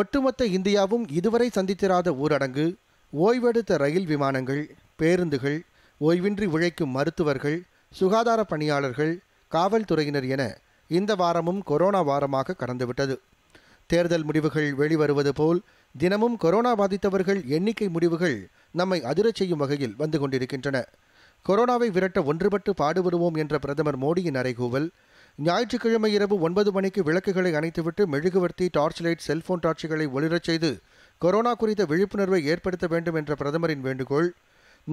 ஒட்டுமொத்த இந்தியாவும் இதுவரை சந்தித்திராத ஊரடங்கு ஓய்வெடுத்த ரயில் விமானங்கள் பேருந்துகள் ஓய்வின்றி உழைக்கும் மருத்துவர்கள் சுகாதார பணியாளர்கள் காவல்துறையினர் என இந்த வாரமும் கொரோனா வாரமாக கடந்துவிட்டது தேர்தல் முடிவுகள் வெளிவருவது போல் தினமும் கொரோனா பாதித்தவர்கள் எண்ணிக்கை முடிவுகள் நம்மை அதிரச் செய்யும் வகையில் வந்து கொண்டிருக்கின்றன கொரோனாவை விரட்ட ஒன்றுபட்டு பாடுபடுவோம் என்ற பிரதமர் மோடியின் அறைகூவல் ஞாயிற்றுக்கிழமை இரவு ஒன்பது மணிக்கு விளக்குகளை அணைத்துவிட்டு மெழுகுவர்த்தி டார்ச் லைட் செல்போன் டார்ச்சுகளை ஒளிரச் செய்து கொரோனா குறித்த விழிப்புணர்வை ஏற்படுத்த வேண்டும் என்ற பிரதமரின் வேண்டுகோள்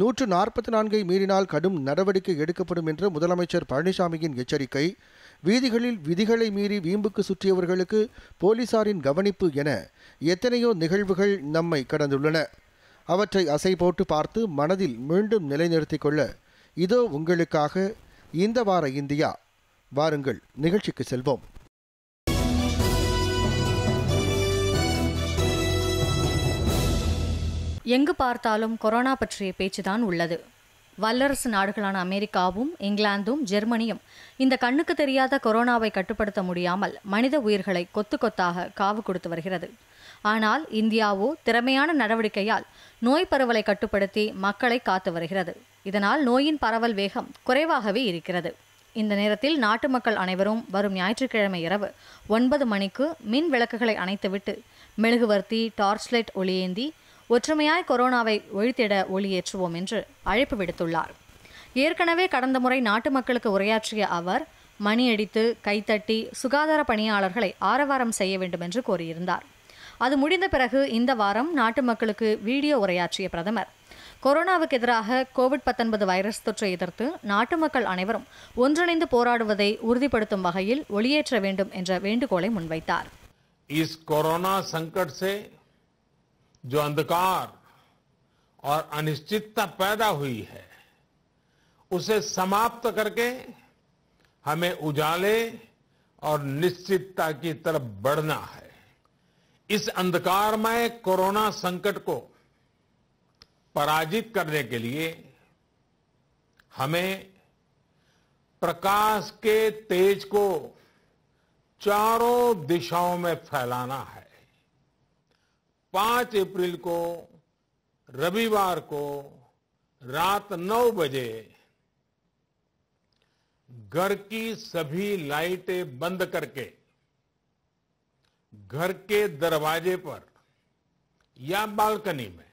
நூற்று நாற்பத்தி நான்கை மீறினால் கடும் நடவடிக்கை எடுக்கப்படும் என்ற முதலமைச்சர் பழனிசாமியின் எச்சரிக்கை வீதிகளில் விதிகளை மீறி வீம்புக்கு சுற்றியவர்களுக்கு போலீசாரின் கவனிப்பு என எத்தனையோ நிகழ்வுகள் நம்மை கடந்துள்ளன அவற்றை அசை போட்டு பார்த்து மனதில் மீண்டும் நிலைநிறுத்திக் கொள்ள இதோ உங்களுக்காக இந்த வார இந்தியா வாருங்கள் நிகழ்ச்சிக்கு செல்வோம் எங்கு பார்த்தாலும் கொரோனா பற்றிய பேச்சுதான் உள்ளது வல்லரசு நாடுகளான அமெரிக்காவும் இங்கிலாந்தும் ஜெர்மனியும் இந்த கண்ணுக்கு தெரியாத கொரோனாவை கட்டுப்படுத்த முடியாமல் மனித உயிர்களை கொத்து கொத்தாக காவு கொடுத்து வருகிறது ஆனால் இந்தியாவோ திறமையான நடவடிக்கையால் நோய் பரவலை கட்டுப்படுத்தி மக்களை காத்து வருகிறது இதனால் நோயின் பரவல் வேகம் குறைவாகவே இருக்கிறது இந்த நேரத்தில் நாட்டு மக்கள் அனைவரும் வரும் ஞாயிற்றுக்கிழமை இரவு ஒன்பது மணிக்கு மின் விளக்குகளை அணைத்துவிட்டு மெழுகுவர்த்தி டார்ச் லைட் ஒளியேந்தி ஒற்றுமையாய் கொரோனாவை ஒழித்திட ஒளியேற்றுவோம் என்று அழைப்பு விடுத்துள்ளார் ஏற்கனவே கடந்த முறை நாட்டு மக்களுக்கு உரையாற்றிய அவர் மணியடித்து கைத்தட்டி சுகாதார பணியாளர்களை ஆரவாரம் செய்ய வேண்டும் என்று கோரியிருந்தார் அது முடிந்த பிறகு இந்த வாரம் நாட்டு மக்களுக்கு வீடியோ உரையாற்றிய பிரதமர் कोरोना วก ේදராக கோவிட் 19 வைரஸ் தொற்றுயை எதிர்த்து நாட்டு மக்கள் அனைவரும் ஒன்றிணைந்து போராடுவதை உறுதிப்படுத்தும் வகையில் ஒளியேற்ற வேண்டும் என்ற வேண்டுகோளை முன்வைத்தார். இஸ் கொரோனா সংকট से जो अंधकार और अनिश्चितता पैदा हुई है उसे समाप्त करके हमें उजाले और निश्चितता की तरफ बढ़ना है। इस अंधकारमय कोरोना संकट को पराजित करने के लिए हमें प्रकाश के तेज को चारों दिशाओं में फैलाना है पांच अप्रैल को रविवार को रात नौ बजे घर की सभी लाइटें बंद करके घर के दरवाजे पर या बालकनी में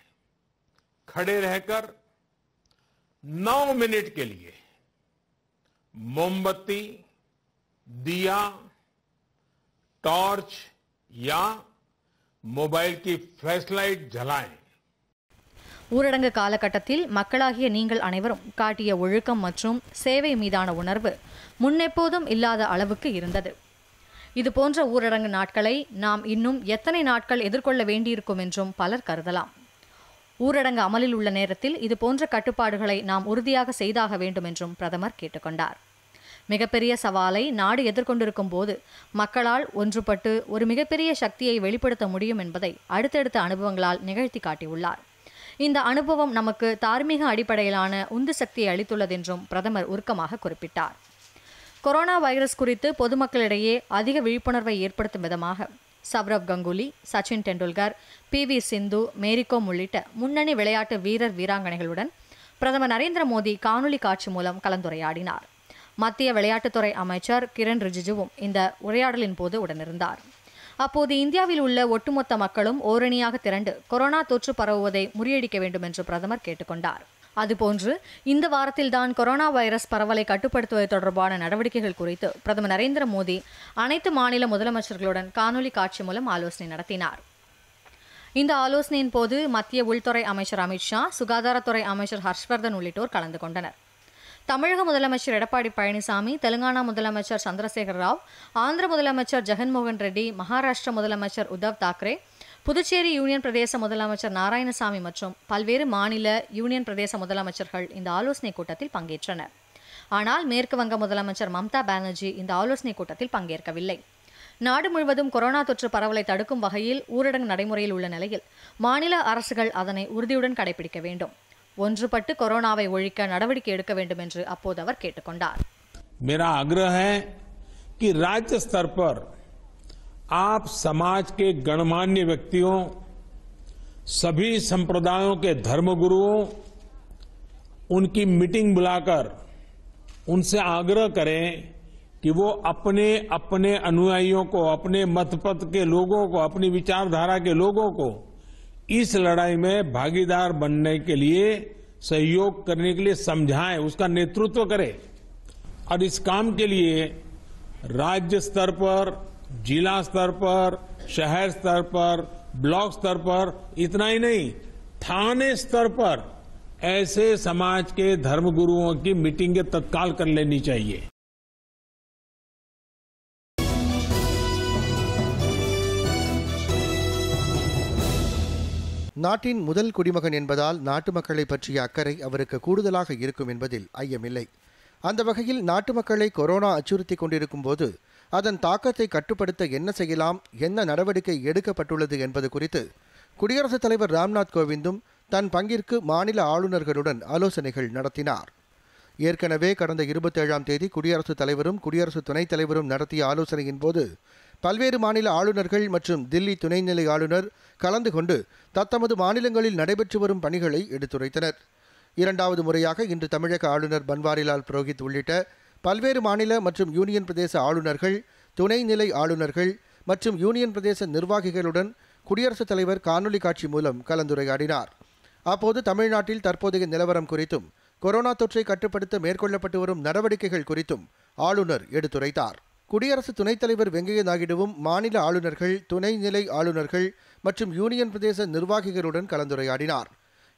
खड़े रहकर 9 मिनट के लिए मोमबत्ती दिया टॉर्च या मोबाइल की फ्लैशलाइट जलाएं ஊரடங்கு காலகட்டத்தில் மக்களாகிய நீங்கள் அனைவரும் காட்டிய ஒழுக்கம் மற்றும் சேவை மீதான உணர்வு முன்னெப்போதும் இல்லாத அளவுக்கு இருந்தது இதுபோன்ற ஊரடங்கு நாட்களை நாம் இன்னும் எத்தனை நாட்கள் எதிர்கொள்ள வேண்டியிருக்கும் என்றும் பலர் கருதலாம் ஊரடங்கு அமலில் உள்ள நேரத்தில் இதுபோன்ற கட்டுப்பாடுகளை நாம் உறுதியாக செய்தாக வேண்டும் என்றும் பிரதமர் கேட்டுக்கொண்டார் மிகப்பெரிய சவாலை நாடு எதிர்கொண்டிருக்கும் போது மக்களால் ஒன்றுபட்டு ஒரு மிகப்பெரிய சக்தியை வெளிப்படுத்த முடியும் என்பதை அடுத்தடுத்த அனுபவங்களால் நிகழ்த்தி காட்டியுள்ளார் இந்த அனுபவம் நமக்கு தார்மீக அடிப்படையிலான உந்து சக்தியை அளித்துள்ளதென்றும் பிரதமர் உருக்கமாக குறிப்பிட்டார் கொரோனா வைரஸ் குறித்து பொதுமக்களிடையே அதிக விழிப்புணர்வை ஏற்படுத்தும் விதமாக சவ்ரவ் கங்குலி சச்சின் டெண்டுல்கர் பி வி சிந்து மேரிகோம் உள்ளிட்ட முன்னணி விளையாட்டு வீரர் வீராங்கனைகளுடன் பிரதமர் நரேந்திர மோடி காணொலி காட்சி மூலம் கலந்துரையாடினார் மத்திய விளையாட்டுத்துறை அமைச்சர் கிரண் ரிஜிஜுவும் இந்த உரையாடலின் போது உடனிருந்தார் அப்போது இந்தியாவில் உள்ள ஒட்டுமொத்த மக்களும் ஓரணியாக திரண்டு கொரோனா தொற்று பரவுவதை முறியடிக்க வேண்டும் என்று பிரதமர் கேட்டுக்கொண்டார் அதுபோன்று இந்த வாரத்தில்தான் கொரோனா வைரஸ் பரவலை கட்டுப்படுத்துவது தொடர்பான நடவடிக்கைகள் குறித்து பிரதமர் நரேந்திர மோடி அனைத்து மாநில முதலமைச்சர்களுடன் காணொலி காட்சி மூலம் ஆலோசனை நடத்தினார் இந்த ஆலோசனையின் போது மத்திய உள்துறை அமைச்சர் அமித்ஷா சுகாதாரத்துறை அமைச்சர் ஹர்ஷ்வர்தன் உள்ளிட்டோர் கலந்து கொண்டனர் தமிழக முதலமைச்சர் எடப்பாடி பழனிசாமி தெலுங்கானா முதலமைச்சர் சந்திரசேகர ராவ் ஆந்திர முதலமைச்சர் ஜெகன்மோகன் ரெட்டி மகாராஷ்டிர முதலமைச்சர் உத்தவ் தாக்கரே புதுச்சேரி யூனியன் பிரதேச முதலமைச்சர் நாராயணசாமி மற்றும் பல்வேறு மாநில யூனியன் பிரதேச முதலமைச்சர்கள் இந்த ஆலோசனைக் கூட்டத்தில் பங்கேற்றனர் ஆனால் மேற்கு வங்க முதலமைச்சர் மம்தா பானர்ஜி இந்த ஆலோசனைக் கூட்டத்தில் பங்கேற்கவில்லை நாடு முழுவதும் கொரோனா தொற்று பரவலை தடுக்கும் வகையில் ஊரடங்கு நடைமுறையில் உள்ள நிலையில் மாநில அரசுகள் அதனை உறுதியுடன் கடைபிடிக்க வேண்டும் ஒன்றுபட்டு கொரோனாவை ஒழிக்க நடவடிக்கை எடுக்க வேண்டும் என்று அப்போது அவர் கேட்டுக்கொண்டார் मेरा आप समाज के गणमान्य व्यक्तियों सभी संप्रदायों के धर्मगुरुओं उनकी मीटिंग बुलाकर उनसे आग्रह करें कि वो अपने अपने अनुयायियों को अपने मतपथ के लोगों को अपनी विचारधारा के लोगों को इस लड़ाई में भागीदार बनने के लिए सहयोग करने के लिए समझाएं उसका नेतृत्व करें और इस काम के लिए राज्य स्तर पर जिला स्तर पर शहर स्तर पर ब्लॉक स्तर पर इतना ही नहीं थाने स्तर पर ऐसे समाज के धर्मगुरुओं की मीटिंगें तत्काल कर लेनी चाहिए நாட்டின் முதல் குடிமகன் என்பதால் நாட்டு மக்களை பற்றிய அக்கறை அவருக்கு கூடுதலாக இருக்கும் என்பதில் ஐயமில்லை அந்த வகையில் நாட்டு மக்களை கொரோனா அச்சுறுத்தி கொண்டிருக்கும் போது அதன் தாக்கத்தை கட்டுப்படுத்த என்ன செய்யலாம் என்ன நடவடிக்கை எடுக்கப்பட்டுள்ளது என்பது குறித்து குடியரசுத் தலைவர் ராம்நாத் கோவிந்தும் தன் பங்கிற்கு மாநில ஆளுநர்களுடன் ஆலோசனைகள் நடத்தினார் ஏற்கனவே கடந்த இருபத்தேழாம் தேதி குடியரசுத் தலைவரும் குடியரசு துணைத் தலைவரும் நடத்திய ஆலோசனையின் போது பல்வேறு மாநில ஆளுநர்கள் மற்றும் தில்லி துணைநிலை ஆளுநர் கலந்து கொண்டு தத்தமது மாநிலங்களில் நடைபெற்று வரும் பணிகளை எடுத்துரைத்தனர் இரண்டாவது முறையாக இன்று தமிழக ஆளுநர் பன்வாரிலால் புரோஹித் உள்ளிட்ட பல்வேறு மாநில மற்றும் யூனியன் பிரதேச ஆளுநர்கள் துணைநிலை ஆளுநர்கள் மற்றும் யூனியன் பிரதேச நிர்வாகிகளுடன் குடியரசுத் தலைவர் காணொலி காட்சி மூலம் கலந்துரையாடினார் அப்போது தமிழ்நாட்டில் தற்போதைய நிலவரம் குறித்தும் கொரோனா தொற்றை கட்டுப்படுத்த மேற்கொள்ளப்பட்டு வரும் நடவடிக்கைகள் குறித்தும் ஆளுநர் எடுத்துரைத்தார் குடியரசு துணைத் தலைவர் வெங்கையா நாயுடுவும் மாநில ஆளுநர்கள் துணைநிலை ஆளுநர்கள் மற்றும் யூனியன் பிரதேச நிர்வாகிகளுடன் கலந்துரையாடினார்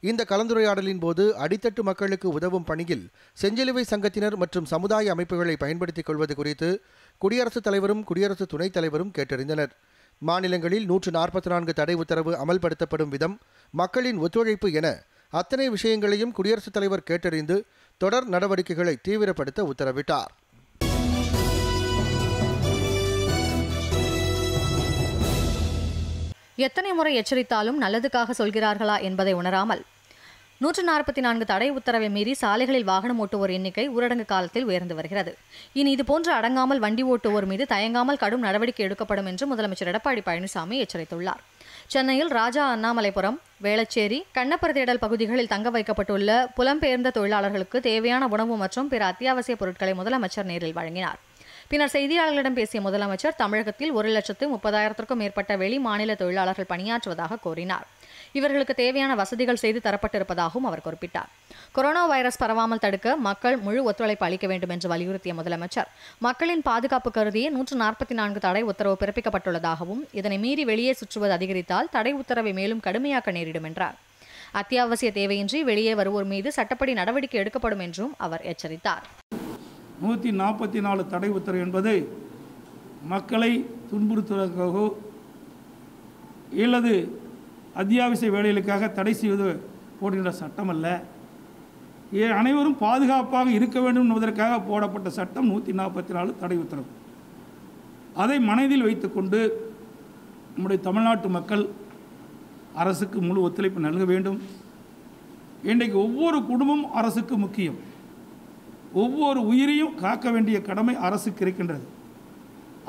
இந்த கலந்துரையாடலின் போது அடித்தட்டு மக்களுக்கு உதவும் பணியில் செஞ்சிலுவை சங்கத்தினர் மற்றும் சமுதாய அமைப்புகளை பயன்படுத்திக் கொள்வது குறித்து குடியரசுத் தலைவரும் குடியரசு துணைத் தலைவரும் கேட்டறிந்தனர் மாநிலங்களில் நூற்று நாற்பத்தி நான்கு தடை உத்தரவு அமல்படுத்தப்படும் விதம் மக்களின் ஒத்துழைப்பு என அத்தனை விஷயங்களையும் குடியரசுத் தலைவர் கேட்டறிந்து தொடர் நடவடிக்கைகளை தீவிரப்படுத்த உத்தரவிட்டார் எத்தனை முறை எச்சரித்தாலும் நல்லதுக்காக சொல்கிறார்களா என்பதை உணராமல் நூற்று நாற்பத்தி நான்கு தடை உத்தரவை மீறி சாலைகளில் வாகனம் ஓட்டுவோர் எண்ணிக்கை ஊரடங்கு காலத்தில் உயர்ந்து வருகிறது இனி இதுபோன்று அடங்காமல் வண்டி ஓட்டுவோர் மீது தயங்காமல் கடும் நடவடிக்கை எடுக்கப்படும் என்று முதலமைச்சர் எடப்பாடி பழனிசாமி எச்சரித்துள்ளார் சென்னையில் ராஜா அண்ணாமலைபுரம் வேளச்சேரி கண்ணப்பர் தேடல் பகுதிகளில் தங்க வைக்கப்பட்டுள்ள புலம்பெயர்ந்த தொழிலாளர்களுக்கு தேவையான உணவு மற்றும் பிற அத்தியாவசிய பொருட்களை முதலமைச்சர் நேரில் வழங்கினார் பின்னர் செய்தியாளர்களிடம் பேசிய முதலமைச்சர் தமிழகத்தில் ஒரு லட்சத்து முப்பதாயிரத்திற்கும் மேற்பட்ட வெளி மாநில தொழிலாளர்கள் பணியாற்றுவதாக கூறினார் இவர்களுக்கு தேவையான வசதிகள் செய்து தரப்பட்டிருப்பதாகவும் அவர் குறிப்பிட்டார் கொரோனா வைரஸ் பரவாமல் தடுக்க மக்கள் முழு ஒத்துழைப்பு அளிக்க வேண்டும் என்று வலியுறுத்திய முதலமைச்சர் மக்களின் பாதுகாப்பு கருதியே நூற்று நாற்பத்தி நான்கு தடை உத்தரவு பிறப்பிக்கப்பட்டுள்ளதாகவும் இதனை மீறி வெளியே சுற்றுவது அதிகரித்தால் தடை உத்தரவை மேலும் கடுமையாக்க நேரிடும் என்றார் அத்தியாவசிய தேவையின்றி வெளியே வருவோர் மீது சட்டப்படி நடவடிக்கை எடுக்கப்படும் என்றும் அவர் எச்சரித்தார் நூற்றி நாற்பத்தி நாலு தடை உத்தரவு என்பது மக்களை துன்புறுத்துவதற்காகவோ அல்லது அத்தியாவசிய வேலைகளுக்காக தடை செய்வது போடுகின்ற சட்டம் அல்ல அனைவரும் பாதுகாப்பாக இருக்க வேண்டும் என்பதற்காக போடப்பட்ட சட்டம் நூற்றி நாற்பத்தி நாலு தடை உத்தரவு அதை மனதில் வைத்துக்கொண்டு நம்முடைய தமிழ்நாட்டு மக்கள் அரசுக்கு முழு ஒத்துழைப்பு நல்க வேண்டும் இன்றைக்கு ஒவ்வொரு குடும்பமும் அரசுக்கு முக்கியம் ஒவ்வொரு உயிரையும் காக்க வேண்டிய கடமை அரசுக்கு இருக்கின்றது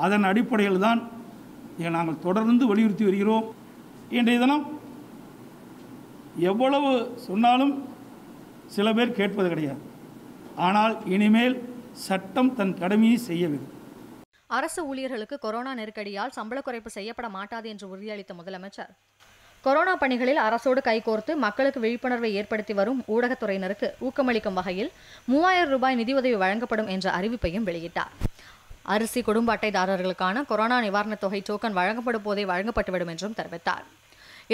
அதன் அடிப்படையில் தான் நாங்கள் தொடர்ந்து வலியுறுத்தி வருகிறோம் இன்றைய தினம் எவ்வளவு சொன்னாலும் சில பேர் கேட்பது கிடையாது ஆனால் இனிமேல் சட்டம் தன் கடமையை செய்ய வேண்டும் அரசு ஊழியர்களுக்கு கொரோனா நெருக்கடியால் சம்பள குறைப்பு செய்யப்பட மாட்டாது என்று உறுதியளித்த முதலமைச்சர் கொரோனா பணிகளில் அரசோடு கைகோர்த்து மக்களுக்கு விழிப்புணர்வை ஏற்படுத்தி வரும் ஊடகத்துறையினருக்கு ஊக்கமளிக்கும் வகையில் மூவாயிரம் ரூபாய் நிதியுதவி வழங்கப்படும் என்ற அறிவிப்பையும் வெளியிட்டார் அரிசி குடும்ப அட்டைதாரர்களுக்கான கொரோனா நிவாரணத் தொகை டோக்கன் வழங்கப்படும் போதே வழங்கப்பட்டுவிடும் என்றும் தெரிவித்தார்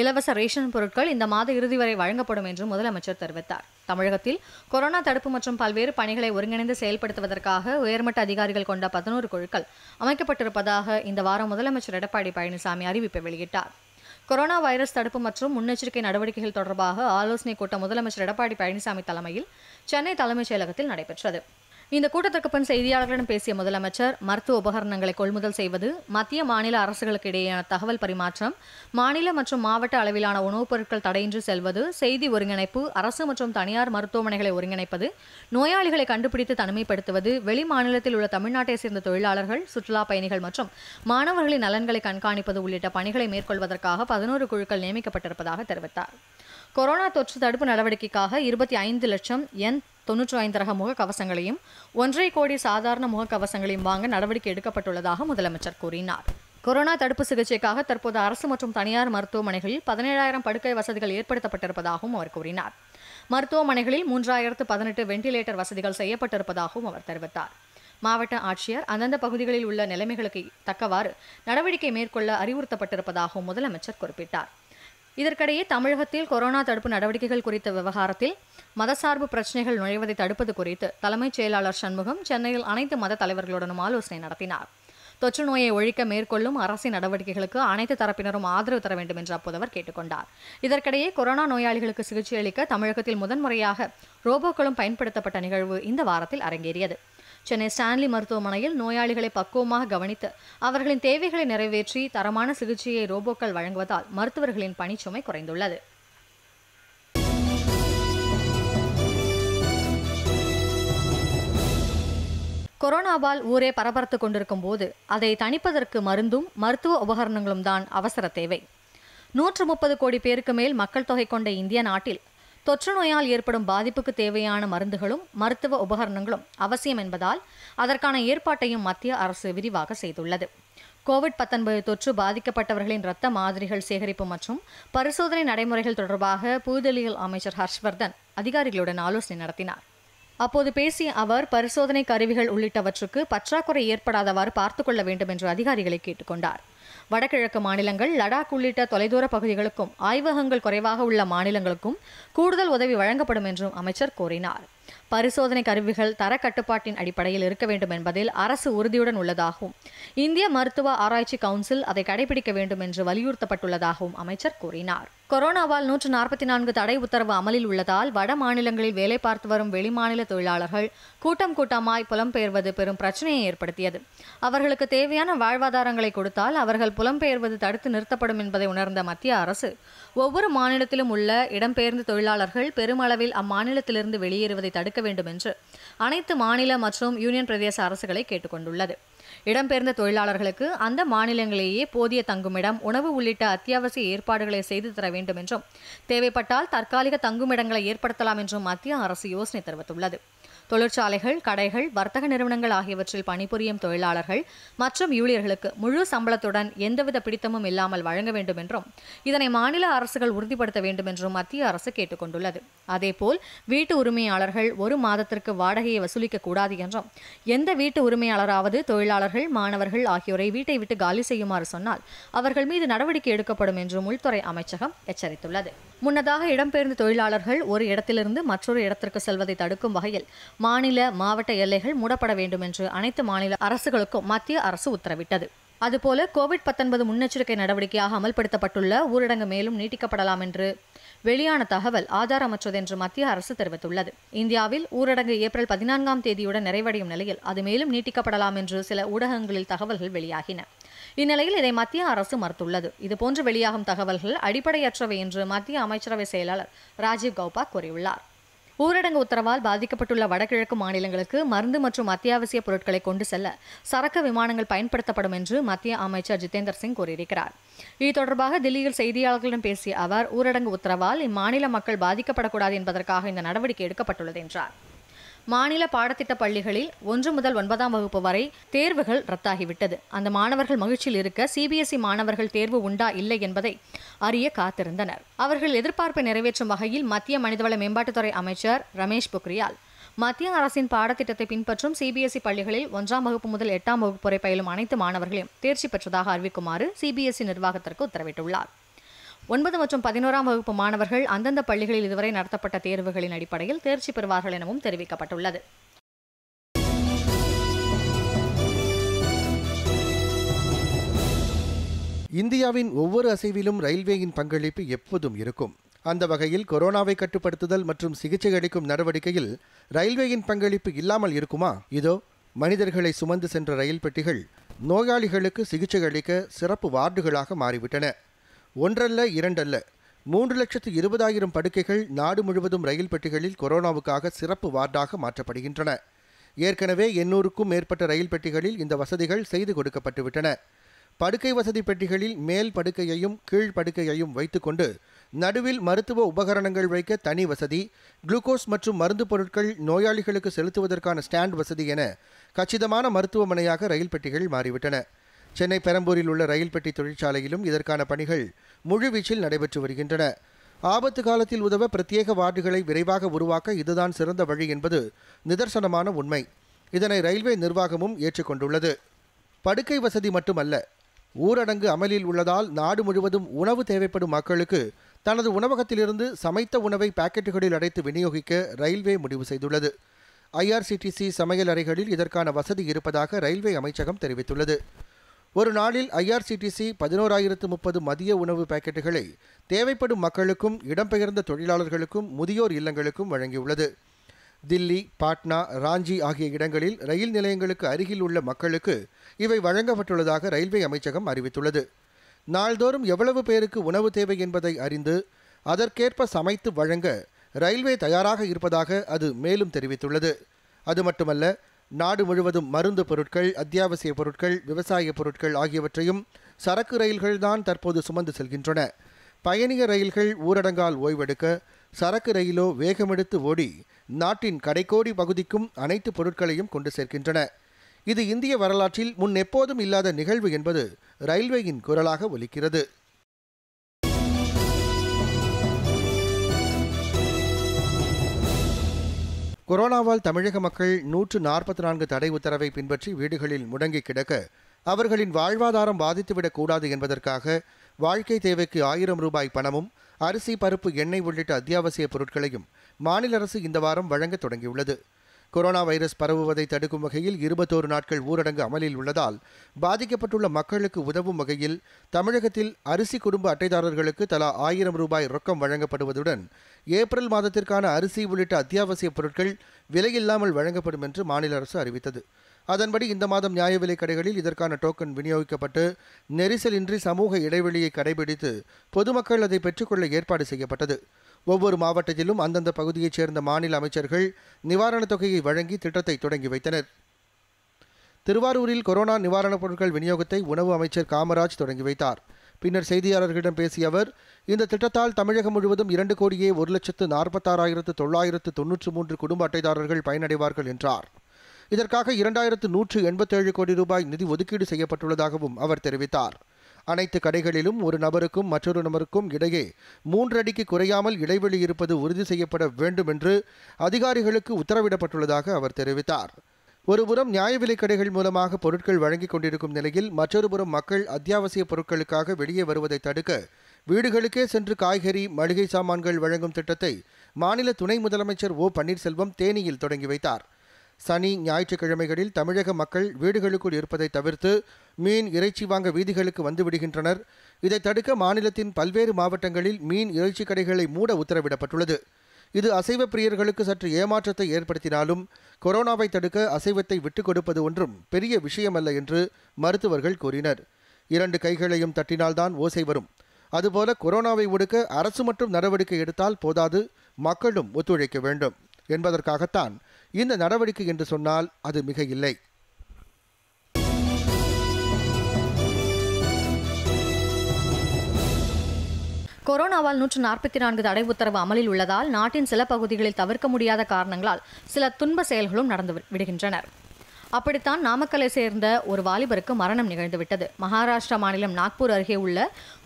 இலவச ரேஷன் பொருட்கள் இந்த மாத இறுதி வரை வழங்கப்படும் என்று முதலமைச்சர் தெரிவித்தார் தமிழகத்தில் கொரோனா தடுப்பு மற்றும் பல்வேறு பணிகளை ஒருங்கிணைந்து செயல்படுத்துவதற்காக உயர்மட்ட அதிகாரிகள் கொண்ட பதினோரு குழுக்கள் அமைக்கப்பட்டிருப்பதாக இந்த வாரம் முதலமைச்சர் எடப்பாடி பழனிசாமி அறிவிப்பை வெளியிட்டார் கொரோனா வைரஸ் தடுப்பு மற்றும் முன்னெச்சரிக்கை நடவடிக்கைகள் தொடர்பாக ஆலோசனைக் கூட்டம் முதலமைச்சர் எடப்பாடி பழனிசாமி தலைமையில் சென்னை தலைமைச் செயலகத்தில் நடைபெற்றது இந்த கூட்டத்திற்கு பின் செய்தியாளர்களிடம் பேசிய முதலமைச்சர் மருத்துவ உபகரணங்களை கொள்முதல் செய்வது மத்திய மாநில அரசுகளுக்கு இடையேயான தகவல் பரிமாற்றம் மாநில மற்றும் மாவட்ட அளவிலான உணவுப் பொருட்கள் தடையின்றி செல்வது செய்தி ஒருங்கிணைப்பு அரசு மற்றும் தனியார் மருத்துவமனைகளை ஒருங்கிணைப்பது நோயாளிகளை கண்டுபிடித்து தனிமைப்படுத்துவது வெளி மாநிலத்தில் உள்ள தமிழ்நாட்டை சேர்ந்த தொழிலாளர்கள் சுற்றுலா பயணிகள் மற்றும் மாணவர்களின் நலன்களை கண்காணிப்பது உள்ளிட்ட பணிகளை மேற்கொள்வதற்காக பதினோரு குழுக்கள் நியமிக்கப்பட்டிருப்பதாக தெரிவித்தார் கொரோனா தொற்று தடுப்பு நடவடிக்கைக்காக இருபத்தி ஐந்து லட்சம் என் தொன்னூற்றி ஐந்து ரக முகக்கவசங்களையும் ஒன்றரை கோடி சாதாரண முகக்கவசங்களையும் வாங்க நடவடிக்கை எடுக்கப்பட்டுள்ளதாக முதலமைச்சர் கூறினார் கொரோனா தடுப்பு சிகிச்சைக்காக தற்போது அரசு மற்றும் தனியார் மருத்துவமனைகளில் பதினேழாயிரம் படுக்கை வசதிகள் ஏற்படுத்தப்பட்டிருப்பதாகவும் அவர் கூறினார் மருத்துவமனைகளில் மூன்றாயிரத்து பதினெட்டு வெண்டிலேட்டர் வசதிகள் செய்யப்பட்டிருப்பதாகவும் அவர் தெரிவித்தார் மாவட்ட ஆட்சியர் அந்தந்த பகுதிகளில் உள்ள நிலைமைகளுக்கு தக்கவாறு நடவடிக்கை மேற்கொள்ள அறிவுறுத்தப்பட்டிருப்பதாகவும் முதலமைச்சர் குறிப்பிட்டார் இதற்கிடையே தமிழகத்தில் கொரோனா தடுப்பு நடவடிக்கைகள் குறித்த விவகாரத்தில் மதசார்பு பிரச்சனைகள் நுழைவதை தடுப்பது குறித்து தலைமைச் செயலாளர் சண்முகம் சென்னையில் அனைத்து மத தலைவர்களுடனும் ஆலோசனை நடத்தினார் தொற்று நோயை ஒழிக்க மேற்கொள்ளும் அரசின் நடவடிக்கைகளுக்கு அனைத்து தரப்பினரும் ஆதரவு தர வேண்டும் என்று அப்போது அவர் கேட்டுக்கொண்டார் இதற்கிடையே கொரோனா நோயாளிகளுக்கு சிகிச்சை அளிக்க தமிழகத்தில் முதன்முறையாக ரோபோக்களும் பயன்படுத்தப்பட்ட நிகழ்வு இந்த வாரத்தில் அரங்கேறியது சென்னை ஸ்டான்லி மருத்துவமனையில் நோயாளிகளை பக்குவமாக கவனித்து அவர்களின் தேவைகளை நிறைவேற்றி தரமான சிகிச்சையை ரோபோக்கள் வழங்குவதால் மருத்துவர்களின் பணிச்சுமை குறைந்துள்ளது கொரோனாவால் ஊரே பரபரத்து கொண்டிருக்கும் போது அதை தணிப்பதற்கு மருந்தும் மருத்துவ உபகரணங்களும் தான் அவசர தேவை நூற்று முப்பது கோடி பேருக்கு மேல் மக்கள் தொகை கொண்ட இந்திய நாட்டில் தொற்று நோயால் ஏற்படும் பாதிப்புக்கு தேவையான மருந்துகளும் மருத்துவ உபகரணங்களும் அவசியம் என்பதால் அதற்கான ஏற்பாட்டையும் மத்திய அரசு விரிவாக செய்துள்ளது கோவிட் பத்தொன்பது தொற்று பாதிக்கப்பட்டவர்களின் இரத்த மாதிரிகள் சேகரிப்பு மற்றும் பரிசோதனை நடைமுறைகள் தொடர்பாக புதுதில்லியில் அமைச்சர் ஹர்ஷ்வர்தன் அதிகாரிகளுடன் ஆலோசனை நடத்தினார் அப்போது பேசிய அவர் பரிசோதனை கருவிகள் உள்ளிட்டவற்றுக்கு பற்றாக்குறை ஏற்படாதவாறு கொள்ள வேண்டும் என்று அதிகாரிகளை கேட்டுக்கொண்டார் வடகிழக்கு மாநிலங்கள் லடாக் உள்ளிட்ட தொலைதூர பகுதிகளுக்கும் ஆய்வகங்கள் குறைவாக உள்ள மாநிலங்களுக்கும் கூடுதல் உதவி வழங்கப்படும் என்றும் அமைச்சர் கூறினார் பரிசோதனை கருவிகள் தர கட்டுப்பாட்டின் அடிப்படையில் இருக்க வேண்டும் என்பதில் அரசு உறுதியுடன் உள்ளதாகவும் இந்திய மருத்துவ ஆராய்ச்சி கவுன்சில் அதை கடைபிடிக்க வேண்டும் என்று வலியுறுத்தப்பட்டுள்ளதாகவும் அமைச்சர் கூறினார் கொரோனாவால் நூற்று நாற்பத்தி நான்கு தடை உத்தரவு அமலில் உள்ளதால் வட மாநிலங்களில் வேலை பார்த்து வரும் வெளிமாநில தொழிலாளர்கள் கூட்டம் கூட்டமாய் புலம்பெயர்வது பெரும் பிரச்சனையை ஏற்படுத்தியது அவர்களுக்கு தேவையான வாழ்வாதாரங்களை கொடுத்தால் அவர்கள் புலம்பெயர்வது தடுத்து நிறுத்தப்படும் என்பதை உணர்ந்த மத்திய அரசு ஒவ்வொரு மாநிலத்திலும் உள்ள இடம்பெயர்ந்த தொழிலாளர்கள் பெருமளவில் அம்மாநிலத்திலிருந்து வெளியேறுவதை தடுக்க வேண்டும் என்று அனைத்து மாநில மற்றும் யூனியன் பிரதேச அரசுகளை கேட்டுக்கொண்டுள்ளது இடம்பெயர்ந்த தொழிலாளர்களுக்கு அந்த மாநிலங்களிலேயே போதிய தங்குமிடம் உணவு உள்ளிட்ட அத்தியாவசிய ஏற்பாடுகளை செய்து தர வேண்டும் என்றும் தேவைப்பட்டால் தற்காலிக தங்குமிடங்களை ஏற்படுத்தலாம் என்றும் மத்திய அரசு யோசனை தெரிவித்துள்ளது தொழிற்சாலைகள் கடைகள் வர்த்தக நிறுவனங்கள் ஆகியவற்றில் பணிபுரியும் தொழிலாளர்கள் மற்றும் ஊழியர்களுக்கு முழு சம்பளத்துடன் எந்தவித பிடித்தமும் இல்லாமல் வழங்க வேண்டும் என்றும் இதனை மாநில அரசுகள் உறுதிப்படுத்த வேண்டும் என்றும் மத்திய அரசு கொண்டுள்ளது அதேபோல் வீட்டு உரிமையாளர்கள் ஒரு மாதத்திற்கு வாடகையை வசூலிக்க கூடாது என்றும் எந்த வீட்டு உரிமையாளராவது தொழிலாளர்கள் மாணவர்கள் ஆகியோரை வீட்டை விட்டு காலி செய்யுமாறு சொன்னால் அவர்கள் மீது நடவடிக்கை எடுக்கப்படும் என்றும் உள்துறை அமைச்சகம் எச்சரித்துள்ளது முன்னதாக இடம்பெயர்ந்த தொழிலாளர்கள் ஒரு இடத்திலிருந்து மற்றொரு இடத்திற்கு செல்வதை தடுக்கும் வகையில் மாநில மாவட்ட எல்லைகள் மூடப்பட வேண்டும் என்று அனைத்து மாநில அரசுகளுக்கும் மத்திய அரசு உத்தரவிட்டது அதுபோல கோவிட் பத்தொன்பது முன்னெச்சரிக்கை நடவடிக்கையாக அமல்படுத்தப்பட்டுள்ள ஊரடங்கு மேலும் நீட்டிக்கப்படலாம் என்று வெளியான தகவல் ஆதாரமற்றது என்று மத்திய அரசு தெரிவித்துள்ளது இந்தியாவில் ஊரடங்கு ஏப்ரல் பதினான்காம் தேதியுடன் நிறைவடையும் நிலையில் அது மேலும் நீட்டிக்கப்படலாம் என்று சில ஊடகங்களில் தகவல்கள் வெளியாகின இந்நிலையில் இதை மத்திய அரசு மறுத்துள்ளது இதுபோன்று வெளியாகும் தகவல்கள் அடிப்படையற்றவை என்று மத்திய அமைச்சரவை செயலாளர் ராஜீவ் கௌபா கூறியுள்ளார் ஊரடங்கு உத்தரவால் பாதிக்கப்பட்டுள்ள வடகிழக்கு மாநிலங்களுக்கு மருந்து மற்றும் அத்தியாவசிய பொருட்களை கொண்டு செல்ல சரக்கு விமானங்கள் பயன்படுத்தப்படும் என்று மத்திய அமைச்சர் ஜிதேந்தர் சிங் கூறியிருக்கிறார் இது தொடர்பாக தில்லியில் செய்தியாளர்களிடம் பேசிய அவர் ஊரடங்கு உத்தரவால் இம்மாநில மக்கள் பாதிக்கப்படக்கூடாது என்பதற்காக இந்த நடவடிக்கை எடுக்கப்பட்டுள்ளது என்றார் மாநில பாடத்திட்ட பள்ளிகளில் ஒன்று முதல் ஒன்பதாம் வகுப்பு வரை தேர்வுகள் ரத்தாகிவிட்டது அந்த மாணவர்கள் மகிழ்ச்சியில் இருக்க சிபிஎஸ்இ e மாணவர்கள் தேர்வு உண்டா இல்லை என்பதை அறிய காத்திருந்தனர் அவர்கள் எதிர்பார்ப்பை நிறைவேற்றும் வகையில் மத்திய மனிதவள மேம்பாட்டுத்துறை அமைச்சர் ரமேஷ் பொக்ரியால் மத்திய அரசின் பாடத்திட்டத்தை பின்பற்றும் சிபிஎஸ்இ e பள்ளிகளில் ஒன்றாம் வகுப்பு முதல் எட்டாம் வகுப்பு வரை பயிலும் அனைத்து மாணவர்களையும் தேர்ச்சி பெற்றதாக அறிவிக்குமாறு சிபிஎஸ்இ e நிர்வாகத்திற்கு உத்தரவிட்டுள்ளார் ஒன்பது மற்றும் பதினோராம் வகுப்பு மாணவர்கள் அந்தந்த பள்ளிகளில் இதுவரை நடத்தப்பட்ட தேர்வுகளின் அடிப்படையில் தேர்ச்சி பெறுவார்கள் எனவும் தெரிவிக்கப்பட்டுள்ளது இந்தியாவின் ஒவ்வொரு அசைவிலும் ரயில்வேயின் பங்களிப்பு எப்போதும் இருக்கும் அந்த வகையில் கொரோனாவை கட்டுப்படுத்துதல் மற்றும் சிகிச்சை அளிக்கும் நடவடிக்கையில் ரயில்வேயின் பங்களிப்பு இல்லாமல் இருக்குமா இதோ மனிதர்களை சுமந்து சென்ற ரயில் பெட்டிகள் நோயாளிகளுக்கு சிகிச்சை அளிக்க சிறப்பு வார்டுகளாக மாறிவிட்டன ஒன்றல்ல இரண்டல்ல மூன்று லட்சத்து இருபதாயிரம் படுக்கைகள் நாடு முழுவதும் ரயில் பெட்டிகளில் கொரோனாவுக்காக சிறப்பு வார்டாக மாற்றப்படுகின்றன ஏற்கனவே எண்ணூறுக்கும் மேற்பட்ட ரயில் பெட்டிகளில் இந்த வசதிகள் செய்து கொடுக்கப்பட்டுவிட்டன படுக்கை வசதி பெட்டிகளில் மேல் படுக்கையையும் கீழ் படுக்கையையும் வைத்துக்கொண்டு நடுவில் மருத்துவ உபகரணங்கள் வைக்க தனி வசதி குளுக்கோஸ் மற்றும் மருந்து பொருட்கள் நோயாளிகளுக்கு செலுத்துவதற்கான ஸ்டாண்ட் வசதி என கச்சிதமான மருத்துவமனையாக ரயில் பெட்டிகள் மாறிவிட்டன சென்னை பெரம்பூரில் உள்ள ரயில் பெட்டி தொழிற்சாலையிலும் இதற்கான பணிகள் முழுவீச்சில் நடைபெற்று வருகின்றன ஆபத்து காலத்தில் உதவ பிரத்யேக வார்டுகளை விரைவாக உருவாக்க இதுதான் சிறந்த வழி என்பது நிதர்சனமான உண்மை இதனை ரயில்வே நிர்வாகமும் ஏற்றுக்கொண்டுள்ளது படுக்கை வசதி மட்டுமல்ல ஊரடங்கு அமலில் உள்ளதால் நாடு முழுவதும் உணவு தேவைப்படும் மக்களுக்கு தனது உணவகத்திலிருந்து சமைத்த உணவை பாக்கெட்டுகளில் அடைத்து விநியோகிக்க ரயில்வே முடிவு செய்துள்ளது ஐஆர்சிடிசி சமையல் அறைகளில் இதற்கான வசதி இருப்பதாக ரயில்வே அமைச்சகம் தெரிவித்துள்ளது ஒரு நாளில் ஐஆர்சிடிசி பதினோராயிரத்து முப்பது மதிய உணவு பாக்கெட்டுகளை தேவைப்படும் மக்களுக்கும் இடம்பெயர்ந்த தொழிலாளர்களுக்கும் முதியோர் இல்லங்களுக்கும் வழங்கியுள்ளது தில்லி பாட்னா ராஞ்சி ஆகிய இடங்களில் ரயில் நிலையங்களுக்கு அருகில் உள்ள மக்களுக்கு இவை வழங்கப்பட்டுள்ளதாக ரயில்வே அமைச்சகம் அறிவித்துள்ளது நாள்தோறும் எவ்வளவு பேருக்கு உணவு தேவை என்பதை அறிந்து அதற்கேற்ப சமைத்து வழங்க ரயில்வே தயாராக இருப்பதாக அது மேலும் தெரிவித்துள்ளது அது மட்டுமல்ல நாடு முழுவதும் மருந்து பொருட்கள் அத்தியாவசிய பொருட்கள் விவசாய பொருட்கள் ஆகியவற்றையும் சரக்கு ரயில்கள்தான் தற்போது சுமந்து செல்கின்றன பயணிக ரயில்கள் ஊரடங்கால் ஓய்வெடுக்க சரக்கு ரயிலோ வேகமெடுத்து ஓடி நாட்டின் கடைக்கோடி பகுதிக்கும் அனைத்து பொருட்களையும் கொண்டு சேர்க்கின்றன இது இந்திய வரலாற்றில் முன் எப்போதும் இல்லாத நிகழ்வு என்பது ரயில்வேயின் குரலாக ஒலிக்கிறது கொரோனாவால் தமிழக மக்கள் நூற்று நாற்பத்தி நான்கு தடை உத்தரவை பின்பற்றி வீடுகளில் முடங்கி கிடக்க அவர்களின் வாழ்வாதாரம் பாதித்துவிடக்கூடாது என்பதற்காக வாழ்க்கை தேவைக்கு ஆயிரம் ரூபாய் பணமும் அரிசி பருப்பு எண்ணெய் உள்ளிட்ட அத்தியாவசிய பொருட்களையும் மாநில அரசு இந்த வாரம் வழங்க தொடங்கியுள்ளது கொரோனா வைரஸ் பரவுவதை தடுக்கும் வகையில் இருபத்தோரு நாட்கள் ஊரடங்கு அமலில் உள்ளதால் பாதிக்கப்பட்டுள்ள மக்களுக்கு உதவும் வகையில் தமிழகத்தில் அரிசி குடும்ப அட்டைதாரர்களுக்கு தலா ஆயிரம் ரூபாய் ரொக்கம் வழங்கப்படுவதுடன் ஏப்ரல் மாதத்திற்கான அரிசி உள்ளிட்ட அத்தியாவசியப் பொருட்கள் விலையில்லாமல் வழங்கப்படும் என்று மாநில அரசு அறிவித்தது அதன்படி இந்த மாதம் நியாய விலைக் கடைகளில் இதற்கான டோக்கன் விநியோகிக்கப்பட்டு நெரிசலின்றி சமூக இடைவெளியை கடைபிடித்து பொதுமக்கள் அதை பெற்றுக்கொள்ள ஏற்பாடு செய்யப்பட்டது ஒவ்வொரு மாவட்டத்திலும் அந்தந்த பகுதியைச் சேர்ந்த மாநில அமைச்சர்கள் நிவாரணத் தொகையை வழங்கி திட்டத்தை தொடங்கி வைத்தனர் திருவாரூரில் கொரோனா நிவாரணப் பொருட்கள் விநியோகத்தை உணவு அமைச்சர் காமராஜ் தொடங்கி வைத்தார் பின்னர் செய்தியாளர்களிடம் பேசிய அவர் இந்த திட்டத்தால் தமிழகம் முழுவதும் இரண்டு கோடியே ஒரு லட்சத்து நாற்பத்தாறாயிரத்து தொள்ளாயிரத்து தொன்னூற்று மூன்று குடும்ப அட்டைதாரர்கள் பயனடைவார்கள் என்றார் இதற்காக இரண்டாயிரத்து நூற்று எண்பத்தேழு கோடி ரூபாய் நிதி ஒதுக்கீடு செய்யப்பட்டுள்ளதாகவும் அவர் தெரிவித்தார் அனைத்து கடைகளிலும் ஒரு நபருக்கும் மற்றொரு நபருக்கும் இடையே மூன்றடிக்கு குறையாமல் இடைவெளி இருப்பது உறுதி செய்யப்பட வேண்டும் என்று அதிகாரிகளுக்கு உத்தரவிடப்பட்டுள்ளதாக அவர் தெரிவித்தார் ஒருபுறம் நியாய விலைக் கடைகள் மூலமாக பொருட்கள் வழங்கிக் கொண்டிருக்கும் நிலையில் மற்றொருபுறம் மக்கள் அத்தியாவசிய பொருட்களுக்காக வெளியே வருவதை தடுக்க வீடுகளுக்கே சென்று காய்கறி மளிகை சாமான்கள் வழங்கும் திட்டத்தை மாநில துணை முதலமைச்சர் ஓ பன்னீர்செல்வம் தேனியில் தொடங்கி வைத்தார் சனி ஞாயிற்றுக்கிழமைகளில் தமிழக மக்கள் வீடுகளுக்குள் இருப்பதை தவிர்த்து மீன் இறைச்சி வாங்க வீதிகளுக்கு வந்துவிடுகின்றனர் இதை தடுக்க மாநிலத்தின் பல்வேறு மாவட்டங்களில் மீன் இறைச்சி கடைகளை மூட உத்தரவிடப்பட்டுள்ளது இது அசைவ பிரியர்களுக்கு சற்று ஏமாற்றத்தை ஏற்படுத்தினாலும் கொரோனாவை தடுக்க அசைவத்தை விட்டுக் கொடுப்பது ஒன்றும் பெரிய விஷயமல்ல என்று மருத்துவர்கள் கூறினர் இரண்டு கைகளையும் தட்டினால்தான் ஓசை வரும் அதுபோல கொரோனாவை ஒடுக்க அரசு மட்டும் நடவடிக்கை எடுத்தால் போதாது மக்களும் ஒத்துழைக்க வேண்டும் என்பதற்காகத்தான் இந்த நடவடிக்கை என்று சொன்னால் அது மிக இல்லை கொரோனாவால் நூற்று நாற்பத்தி நான்கு தடை உத்தரவு அமலில் உள்ளதால் நாட்டின் சில பகுதிகளில் தவிர்க்க முடியாத காரணங்களால் சில துன்ப செயல்களும் நடந்து விடுகின்றனர் அப்படித்தான் நாமக்கலை சேர்ந்த ஒரு வாலிபருக்கு மரணம் நிகழ்ந்துவிட்டது மகாராஷ்டிரா மாநிலம் நாக்பூர் அருகே உள்ள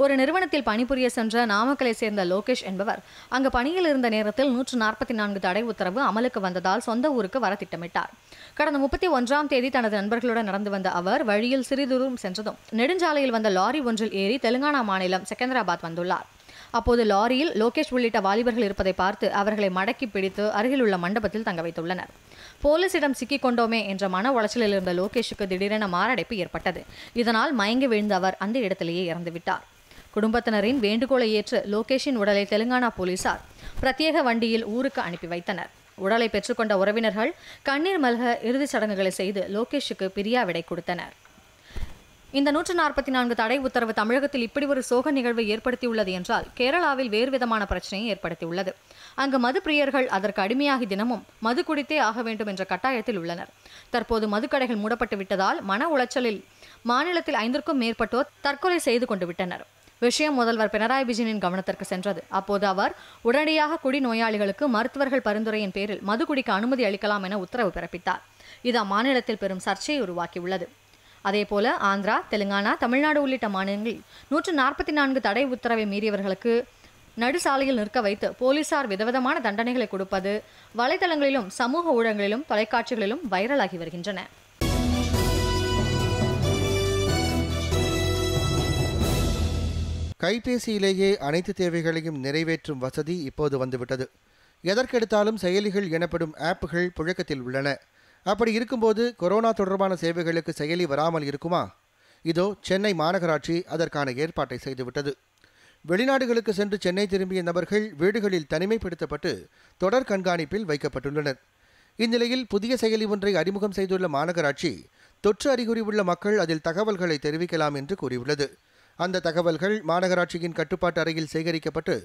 ஒரு நிறுவனத்தில் பணிபுரிய சென்ற நாமக்கலை சேர்ந்த லோகேஷ் என்பவர் அங்கு பணியில் இருந்த நேரத்தில் நூற்று நாற்பத்தி நான்கு தடை உத்தரவு அமலுக்கு வந்ததால் சொந்த ஊருக்கு வர திட்டமிட்டார் கடந்த முப்பத்தி ஒன்றாம் தேதி தனது நண்பர்களுடன் நடந்து வந்த அவர் வழியில் சிறிதுரும் சென்றதும் நெடுஞ்சாலையில் வந்த லாரி ஒன்றில் ஏறி தெலுங்கானா மாநிலம் செகந்தராபாத் வந்துள்ளார் அப்போது லாரியில் லோகேஷ் உள்ளிட்ட வாலிபர்கள் இருப்பதை பார்த்து அவர்களை மடக்கி பிடித்து அருகிலுள்ள மண்டபத்தில் தங்க வைத்துள்ளனர் போலீசிடம் சிக்கிக் கொண்டோமே என்ற மன உளைச்சலில் இருந்த லோகேஷுக்கு திடீரென மாரடைப்பு ஏற்பட்டது இதனால் மயங்கி விழுந்த அவர் அந்த இடத்திலேயே இறந்துவிட்டார் குடும்பத்தினரின் வேண்டுகோளை ஏற்று லோகேஷின் உடலை தெலுங்கானா போலீசார் பிரத்யேக வண்டியில் ஊருக்கு அனுப்பி வைத்தனர் உடலை பெற்றுக்கொண்ட உறவினர்கள் கண்ணீர் மல்க இறுதிச் சடங்குகளை செய்து லோகேஷுக்கு பிரியாவிடை கொடுத்தனர் இந்த நூற்று நாற்பத்தி நான்கு தடை உத்தரவு தமிழகத்தில் இப்படி ஒரு சோக நிகழ்வை ஏற்படுத்தியுள்ளது என்றால் கேரளாவில் வேறு விதமான பிரச்சனையை ஏற்படுத்தியுள்ளது அங்கு மது பிரியர்கள் அதற்கு அடிமையாகி தினமும் மது குடித்தே ஆக வேண்டும் என்ற கட்டாயத்தில் உள்ளனர் தற்போது மதுக்கடைகள் மூடப்பட்டு விட்டதால் மன உளைச்சலில் மாநிலத்தில் ஐந்திற்கும் மேற்பட்டோர் தற்கொலை செய்து கொண்டு விட்டனர் விஷயம் முதல்வர் பினராயி விஜயனின் கவனத்திற்கு சென்றது அப்போது அவர் உடனடியாக குடி நோயாளிகளுக்கு மருத்துவர்கள் பரிந்துரையின் பேரில் மது குடிக்க அனுமதி அளிக்கலாம் என உத்தரவு பிறப்பித்தார் இது அம்மாநிலத்தில் பெரும் சர்ச்சையை உருவாக்கியுள்ளது அதே போல ஆந்திரா தெலுங்கானா தமிழ்நாடு உள்ளிட்ட மாநிலங்களில் நூற்று நாற்பத்தி நான்கு தடை உத்தரவை மீறியவர்களுக்கு நடுசாலையில் நிற்க வைத்து போலீசார் விதவிதமான தண்டனைகளை கொடுப்பது வலைதளங்களிலும் சமூக ஊடகங்களிலும் தொலைக்காட்சிகளிலும் வைரலாகி வருகின்றன கைபேசியிலேயே அனைத்து தேவைகளையும் நிறைவேற்றும் வசதி இப்போது வந்துவிட்டது எதற்கெடுத்தாலும் செயலிகள் எனப்படும் ஆப்புகள் புழக்கத்தில் உள்ளன அப்படி இருக்கும்போது கொரோனா தொடர்பான சேவைகளுக்கு செயலி வராமல் இருக்குமா இதோ சென்னை மாநகராட்சி அதற்கான ஏற்பாட்டை செய்துவிட்டது வெளிநாடுகளுக்கு சென்று சென்னை திரும்பிய நபர்கள் வீடுகளில் தனிமைப்படுத்தப்பட்டு தொடர் கண்காணிப்பில் வைக்கப்பட்டுள்ளனர் இந்நிலையில் புதிய செயலி ஒன்றை அறிமுகம் செய்துள்ள மாநகராட்சி தொற்று அறிகுறி உள்ள மக்கள் அதில் தகவல்களை தெரிவிக்கலாம் என்று கூறியுள்ளது அந்த தகவல்கள் மாநகராட்சியின் கட்டுப்பாட்டு அறையில் சேகரிக்கப்பட்டு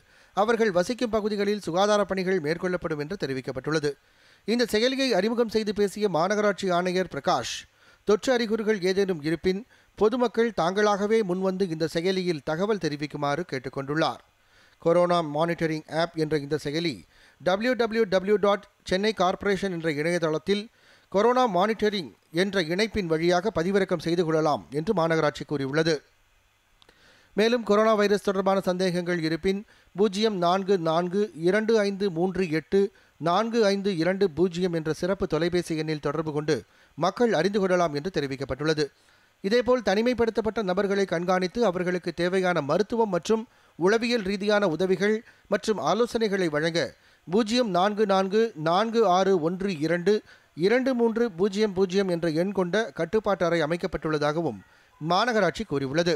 அவர்கள் வசிக்கும் பகுதிகளில் சுகாதாரப் பணிகள் மேற்கொள்ளப்படும் என்று தெரிவிக்கப்பட்டுள்ளது இந்த செயலியை அறிமுகம் செய்து பேசிய மாநகராட்சி ஆணையர் பிரகாஷ் தொற்று அறிகுறிகள் ஏதேனும் இருப்பின் பொதுமக்கள் தாங்களாகவே முன்வந்து இந்த செயலியில் தகவல் தெரிவிக்குமாறு கேட்டுக்கொண்டுள்ளார் கொரோனா மானிட்டரிங் ஆப் என்ற இந்த செயலி W W W dot Chennai corporation என்ற இணையதளத்தில் கொரோனா மானிட்டரிங் என்ற இணைப்பின் வழியாக பதிவிறக்கம் செய்து கொள்ளலாம் என்று மாநகராட்சி கூறியுள்ளது மேலும் கொரோனா வைரஸ் தொடர்பான சந்தேகங்கள் இருப்பின் பூஜ்ஜியம் நான்கு நான்கு இரண்டு ஐந்து மூன்று எட்டு நான்கு ஐந்து இரண்டு பூஜ்ஜியம் என்ற சிறப்பு தொலைபேசி எண்ணில் தொடர்பு கொண்டு மக்கள் அறிந்து கொள்ளலாம் என்று தெரிவிக்கப்பட்டுள்ளது இதேபோல் தனிமைப்படுத்தப்பட்ட நபர்களை கண்காணித்து அவர்களுக்கு தேவையான மருத்துவம் மற்றும் உளவியல் ரீதியான உதவிகள் மற்றும் ஆலோசனைகளை வழங்க பூஜ்ஜியம் நான்கு நான்கு நான்கு ஆறு ஒன்று இரண்டு இரண்டு மூன்று பூஜ்ஜியம் பூஜ்ஜியம் என்ற எண் கொண்ட கட்டுப்பாட்டு அறை அமைக்கப்பட்டுள்ளதாகவும் மாநகராட்சி கூறியுள்ளது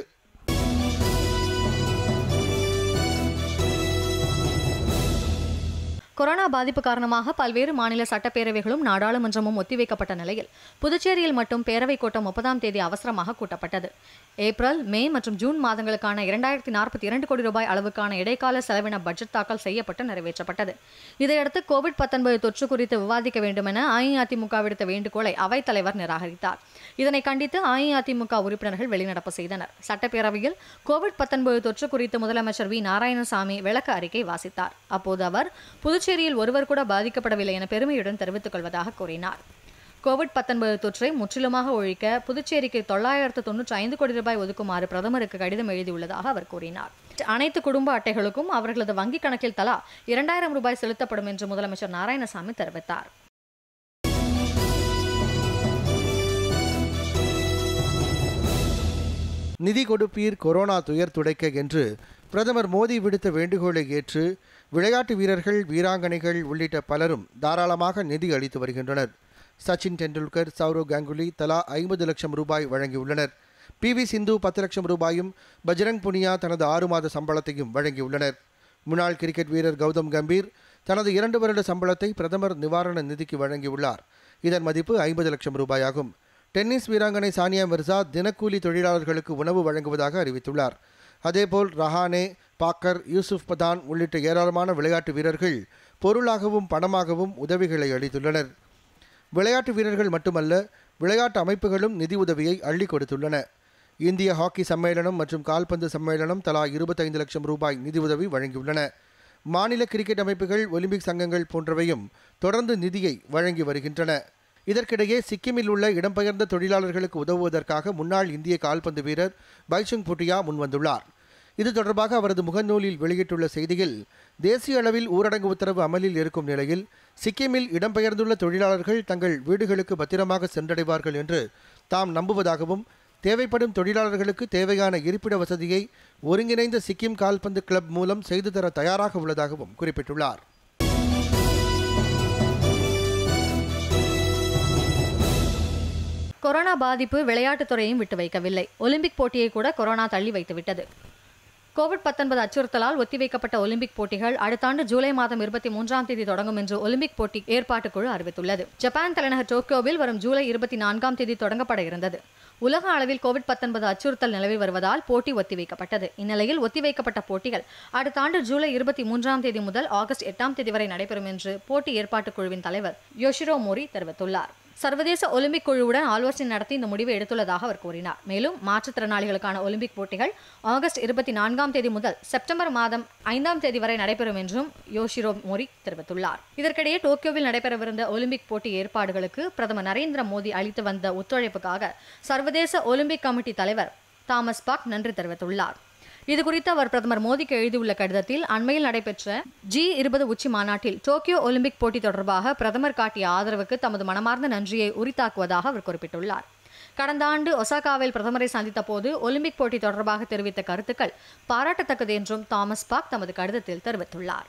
கொரோனா பாதிப்பு காரணமாக பல்வேறு மாநில சட்டப்பேரவைகளும் நாடாளுமன்றமும் ஒத்திவைக்கப்பட்ட நிலையில் புதுச்சேரியில் மட்டும் பேரவைக் கூட்டம் முப்பதாம் தேதி அவசரமாக கூட்டப்பட்டது ஏப்ரல் மே மற்றும் ஜூன் மாதங்களுக்கான இரண்டாயிரத்தி நாற்பத்தி இரண்டு கோடி ரூபாய் அளவுக்கான இடைக்கால செலவின பட்ஜெட் தாக்கல் செய்யப்பட்டு நிறைவேற்றப்பட்டது இதையடுத்து கோவிட் தொற்று குறித்து விவாதிக்க வேண்டும் என அஇஅதிமுக விடுத்த வேண்டுகோளை அவைத்தலைவர் நிராகரித்தார் இதனை கண்டித்து அஇஅதிமுக உறுப்பினர்கள் வெளிநடப்பு செய்தனர் சட்டப்பேரவையில் கோவிட் தொற்று குறித்து முதலமைச்சர் வி நாராயணசாமி விளக்க அறிக்கை வாசித்தார் அப்போது அவர் புதுச்சேரி புதுச்சேரியில் ஒருவர் கூட பாதிக்கப்படவில்லை என பெருமையுடன் தெரிவித்துக் கொள்வதாக கூறினார் கோவிட் பத்தொன்பது தொற்றை முற்றிலுமாக ஒழிக்க புதுச்சேரிக்கு தொள்ளாயிரத்து தொன்னூற்றி ஐந்து கோடி ரூபாய் ஒதுக்குமாறு பிரதமருக்கு கடிதம் எழுதியுள்ளதாக அவர் கூறினார் அனைத்து குடும்ப அட்டைகளுக்கும் அவர்களது வங்கிக் கணக்கில் தலா இரண்டாயிரம் ரூபாய் செலுத்தப்படும் என்று முதலமைச்சர் நாராயணசாமி தெரிவித்தார் நிதி கொடுப்பீர் கொரோனா துயர் துடைக்க என்று பிரதமர் மோடி விடுத்த வேண்டுகோளை ஏற்று விளையாட்டு வீரர்கள் வீராங்கனைகள் உள்ளிட்ட பலரும் தாராளமாக நிதி அளித்து வருகின்றனர் சச்சின் டெண்டுல்கர் சௌரவ் கங்குலி தலா ஐம்பது லட்சம் ரூபாய் வழங்கியுள்ளனர் பி வி சிந்து பத்து லட்சம் ரூபாயும் பஜ்ரங் புனியா தனது ஆறு மாத சம்பளத்தையும் வழங்கியுள்ளனர் முன்னாள் கிரிக்கெட் வீரர் கௌதம் கம்பீர் தனது இரண்டு வருட சம்பளத்தை பிரதமர் நிவாரண நிதிக்கு வழங்கியுள்ளார் இதன் மதிப்பு ஐம்பது லட்சம் ரூபாயாகும் டென்னிஸ் வீராங்கனை சானியா மிர்சா தினக்கூலி தொழிலாளர்களுக்கு உணவு வழங்குவதாக அறிவித்துள்ளார் அதேபோல் ரஹானே பாக்கர் யூசுப் பதான் உள்ளிட்ட ஏராளமான விளையாட்டு வீரர்கள் பொருளாகவும் பணமாகவும் உதவிகளை அளித்துள்ளனர் விளையாட்டு வீரர்கள் மட்டுமல்ல விளையாட்டு அமைப்புகளும் நிதி உதவியை அள்ளி கொடுத்துள்ளன இந்திய ஹாக்கி சம்மேளனம் மற்றும் கால்பந்து சம்மேளனம் தலா இருபத்தைந்து லட்சம் ரூபாய் நிதியுதவி வழங்கியுள்ளன மாநில கிரிக்கெட் அமைப்புகள் ஒலிம்பிக் சங்கங்கள் போன்றவையும் தொடர்ந்து நிதியை வழங்கி வருகின்றன இதற்கிடையே சிக்கிமில் உள்ள இடம்பெயர்ந்த தொழிலாளர்களுக்கு உதவுவதற்காக முன்னாள் இந்திய கால்பந்து வீரர் பைசுங் புட்டியா முன்வந்துள்ளார் இது தொடர்பாக அவரது முகநூலில் வெளியிட்டுள்ள செய்தியில் தேசிய அளவில் ஊரடங்கு உத்தரவு அமலில் இருக்கும் நிலையில் சிக்கிமில் இடம்பெயர்ந்துள்ள தொழிலாளர்கள் தங்கள் வீடுகளுக்கு பத்திரமாக சென்றடைவார்கள் என்று தாம் நம்புவதாகவும் தேவைப்படும் தொழிலாளர்களுக்கு தேவையான இருப்பிட வசதியை ஒருங்கிணைந்த சிக்கிம் கால்பந்து கிளப் மூலம் செய்து தர தயாராக உள்ளதாகவும் குறிப்பிட்டுள்ளார் கொரோனா பாதிப்பு விளையாட்டுத்துறையும் விட்டு வைக்கவில்லை ஒலிம்பிக் போட்டியை கூட கொரோனா தள்ளி வைத்துவிட்டது கோவிட் பத்தொன்பது அச்சுறுத்தலால் ஒத்திவைக்கப்பட்ட ஒலிம்பிக் போட்டிகள் அடுத்த ஆண்டு ஜூலை மாதம் இருபத்தி மூன்றாம் தேதி தொடங்கும் என்று ஒலிம்பிக் போட்டி ஏற்பாட்டு குழு அறிவித்துள்ளது ஜப்பான் தலைநகர் டோக்கியோவில் வரும் ஜூலை இருபத்தி நான்காம் தேதி தொடங்கப்பட இருந்தது உலக அளவில் கோவிட் பத்தொன்பது அச்சுறுத்தல் நிலவி வருவதால் போட்டி ஒத்திவைக்கப்பட்டது இந்நிலையில் ஒத்திவைக்கப்பட்ட போட்டிகள் அடுத்த ஆண்டு ஜூலை இருபத்தி மூன்றாம் தேதி முதல் ஆகஸ்ட் எட்டாம் தேதி வரை நடைபெறும் என்று போட்டி ஏற்பாட்டுக் குழுவின் தலைவர் யோஷிரோ மோரி தெரிவித்துள்ளார் சர்வதேச ஒலிம்பிக் குழுவுடன் ஆலோசனை நடத்தி இந்த முடிவை எடுத்துள்ளதாக அவர் கூறினார் மேலும் மாற்றுத்திறனாளிகளுக்கான ஒலிம்பிக் போட்டிகள் ஆகஸ்ட் இருபத்தி நான்காம் தேதி முதல் செப்டம்பர் மாதம் ஐந்தாம் தேதி வரை நடைபெறும் என்றும் யோஷிரோ மோரி தெரிவித்துள்ளார் இதற்கிடையே டோக்கியோவில் நடைபெறவிருந்த ஒலிம்பிக் போட்டி ஏற்பாடுகளுக்கு பிரதமர் நரேந்திர மோடி அளித்து வந்த ஒத்துழைப்புக்காக சர்வதேச ஒலிம்பிக் கமிட்டி தலைவர் தாமஸ் பாக் நன்றி தெரிவித்துள்ளார் இது குறித்து அவர் பிரதமர் மோடிக்கு எழுதியுள்ள கடிதத்தில் அண்மையில் நடைபெற்ற ஜி இருபது உச்சி மாநாட்டில் டோக்கியோ ஒலிம்பிக் போட்டி தொடர்பாக பிரதமர் காட்டிய ஆதரவுக்கு தமது மனமார்ந்த நன்றியை உரித்தாக்குவதாக அவர் குறிப்பிட்டுள்ளார் கடந்த ஆண்டு ஒசாகாவில் பிரதமரை சந்தித்த போது ஒலிம்பிக் போட்டி தொடர்பாக தெரிவித்த கருத்துக்கள் பாராட்டத்தக்கது என்றும் தாமஸ் பாக் தமது கடிதத்தில் தெரிவித்துள்ளார்